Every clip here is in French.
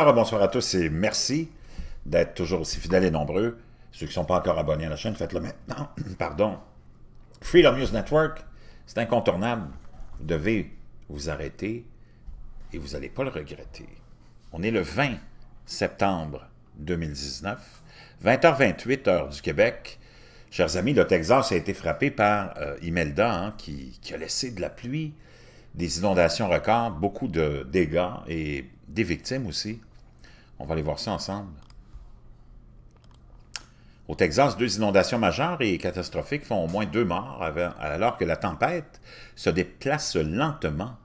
Alors, bonsoir à tous et merci d'être toujours aussi fidèles et nombreux. Ceux qui ne sont pas encore abonnés à la chaîne, faites-le maintenant. Pardon. Freedom News Network, c'est incontournable. Vous devez vous arrêter et vous n'allez pas le regretter. On est le 20 septembre 2019, 20h28 heure du Québec. Chers amis, le Texas a été frappé par euh, Imelda, hein, qui, qui, a laissé de la pluie, des inondations records, beaucoup de dégâts et des victimes aussi. On va aller voir ça ensemble. Au Texas, deux inondations majeures et catastrophiques font au moins deux morts alors que la tempête se déplace lentement.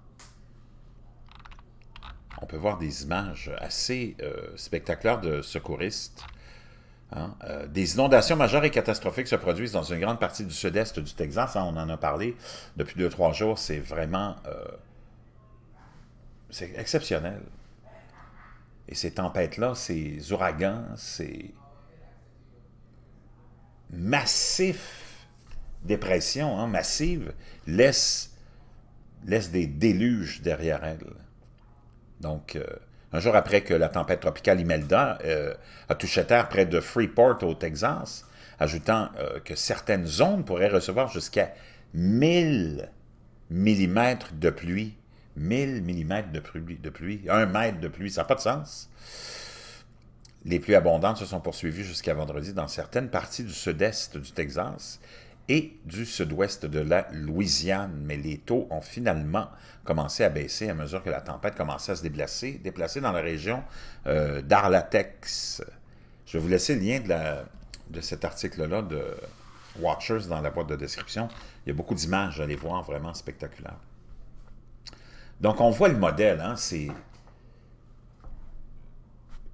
On peut voir des images assez euh, spectaculaires de secouristes Hein, euh, des inondations majeures et catastrophiques se produisent dans une grande partie du sud-est du Texas. Hein, on en a parlé depuis deux, trois jours. C'est vraiment... Euh, c'est exceptionnel. Et ces tempêtes-là, ces ouragans, ces massifs dépressions hein, massives laissent, des déluges derrière elles. Donc, euh, un jour après que la tempête tropicale Imelda euh, a touché terre près de Freeport au Texas, ajoutant euh, que certaines zones pourraient recevoir jusqu'à 1000 mm de pluie. 1000 mm de pluie, de pluie, 1 mètre de pluie, ça n'a pas de sens. Les pluies abondantes se sont poursuivies jusqu'à vendredi dans certaines parties du sud-est du Texas et du sud-ouest de la Louisiane, mais les taux ont finalement commencé à baisser à mesure que la tempête commençait à se déplacer, déplacer dans la région euh, d'Arlatex. Je vais vous laisser le lien de, cet article-là de Watchers dans la boîte de description. Il y a beaucoup d'images à aller voir, vraiment spectaculaires. Donc, on voit le modèle, hein, c'est...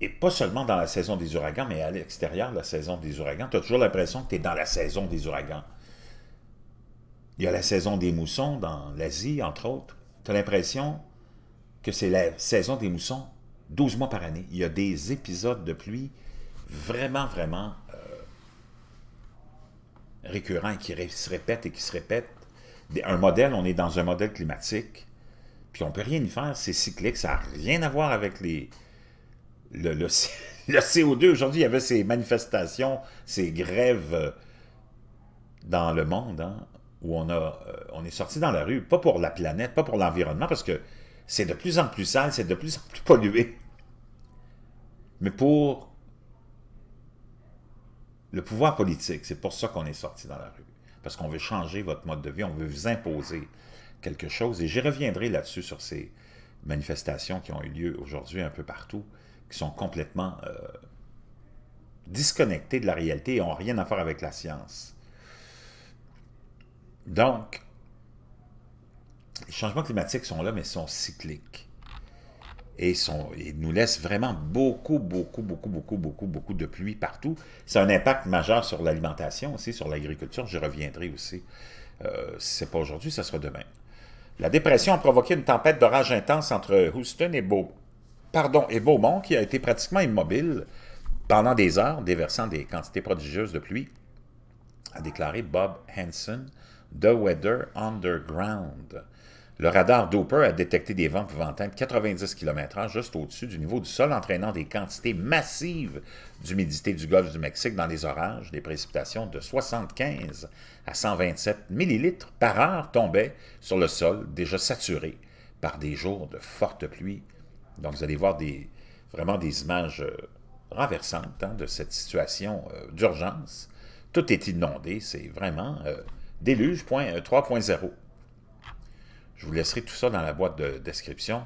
Et pas seulement dans la saison des ouragans, mais à l'extérieur de la saison des ouragans, tu as toujours l'impression que tu es dans la saison des ouragans. Il y a la saison des moussons dans l'Asie, entre autres. Tu as l'impression que c'est la saison des moussons 12 mois par année. Il y a des épisodes de pluie vraiment, vraiment euh, récurrents qui se répètent et qui se répètent. Un modèle, on est dans un modèle climatique, puis on ne peut rien y faire, c'est cyclique, ça n'a rien à voir avec les, le, le, le CO2. Aujourd'hui, il y avait ces manifestations, ces grèves euh, dans le monde, hein, où on, a, euh, on est sorti dans la rue, pas pour la planète, pas pour l'environnement, parce que c'est de plus en plus sale, c'est de plus en plus pollué, mais pour le pouvoir politique. C'est pour ça qu'on est sorti dans la rue, parce qu'on veut changer votre mode de vie, on veut vous imposer quelque chose, et j'y reviendrai là-dessus sur ces manifestations qui ont eu lieu aujourd'hui un peu partout, qui sont complètement euh, disconnectées de la réalité et ont rien à faire avec la science. Donc, les changements climatiques sont là, mais sont cycliques. Et ils nous laissent vraiment beaucoup, beaucoup, beaucoup, beaucoup, beaucoup, beaucoup de pluie partout. C'est un impact majeur sur l'alimentation aussi, sur l'agriculture. Je reviendrai aussi. Euh, si ce n'est pas aujourd'hui, ce sera demain. La dépression a provoqué une tempête d'orage intense entre Houston et, et Beaumont, qui a été pratiquement immobile pendant des heures, déversant des quantités prodigieuses de pluie, a déclaré Bob Hanson, The Weather Underground. Le radar Doper a détecté des vents pouvant atteindre 90 km/h juste au-dessus du niveau du sol, entraînant des quantités massives d'humidité du golfe du Mexique dans les orages. Des précipitations de 75 à 127 millilitres par heure tombaient sur le sol, déjà saturé par des jours de fortes pluies. Donc, vous allez voir des, vraiment des images euh, renversantes hein, de cette situation euh, d'urgence. Tout est inondé, c'est vraiment... Euh, déluge 3.0. Euh, Je vous laisserai tout ça dans la boîte de description.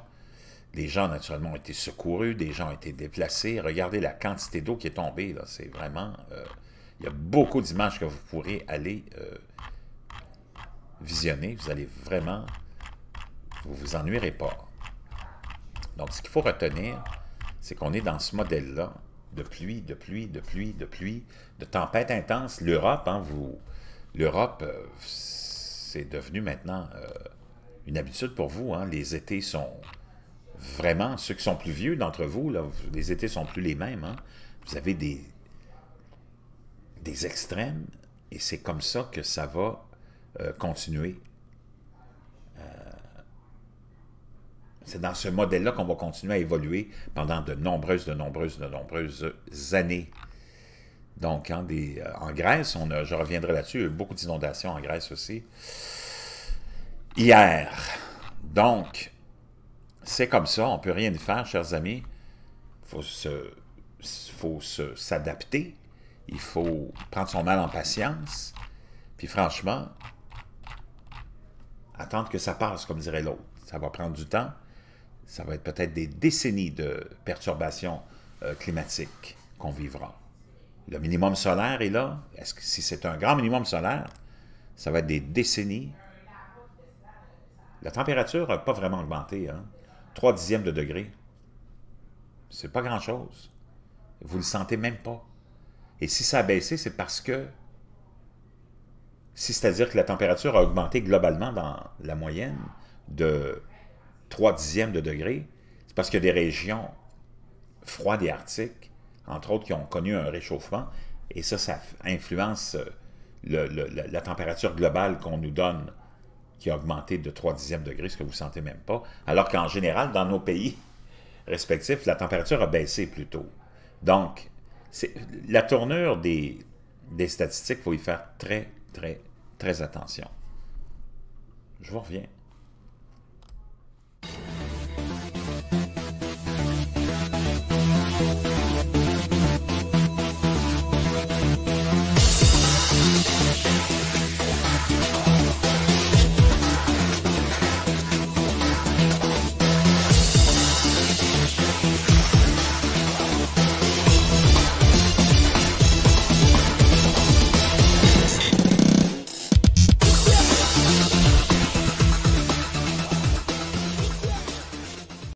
Les gens, naturellement, ont été secourus, des gens ont été déplacés. Regardez la quantité d'eau qui est tombée. C'est vraiment... Euh, il y a beaucoup d'images que vous pourrez aller euh, visionner. Vous allez vraiment... Vous vous ennuirez pas. Donc, ce qu'il faut retenir, c'est qu'on est dans ce modèle-là de pluie, de pluie, de pluie, de pluie, de tempête intense. L'Europe, hein, vous l'Europe, euh, c'est devenu maintenant euh, une habitude pour vous. Hein. Les étés sont vraiment, ceux qui sont plus vieux d'entre vous, les étés sont plus les mêmes. Hein. Vous avez des, des extrêmes et c'est comme ça que ça va euh, continuer. c'est dans ce modèle-là qu'on va continuer à évoluer pendant de nombreuses, de nombreuses, de nombreuses années. Donc, en, hein, des, euh, en Grèce, on a, je reviendrai là-dessus, il y a eu beaucoup d'inondations en Grèce aussi. Hier. Donc, c'est comme ça, on ne peut rien y faire, chers amis. Il faut se, s'adapter, il faut prendre son mal en patience, puis franchement, attendre que ça passe, comme dirait l'autre. Ça va prendre du temps, ça va être peut-être des décennies de perturbations euh, climatiques qu'on vivra. Le minimum solaire est là. Est-ce que si c'est un grand minimum solaire, ça va être des décennies. La température n'a pas vraiment augmenté. Hein? 3 dixièmes de degré. C'est pas grand-chose. Vous ne le sentez même pas. Et si ça a baissé, c'est parce que si c'est-à-dire que la température a augmenté globalement dans la moyenne de 3 dixièmes de degré, c'est parce que des régions froides et arctiques entre autres, qui ont connu un réchauffement. Et ça, ça influence euh, la, température globale qu'on nous donne, qui a augmenté de 3 dixièmes degrés, ce que vous ne sentez même pas. Alors qu'en général, dans nos pays respectifs, la température a baissé plutôt. Donc, la tournure des, des statistiques, il faut y faire très, très, très attention. Je vous reviens.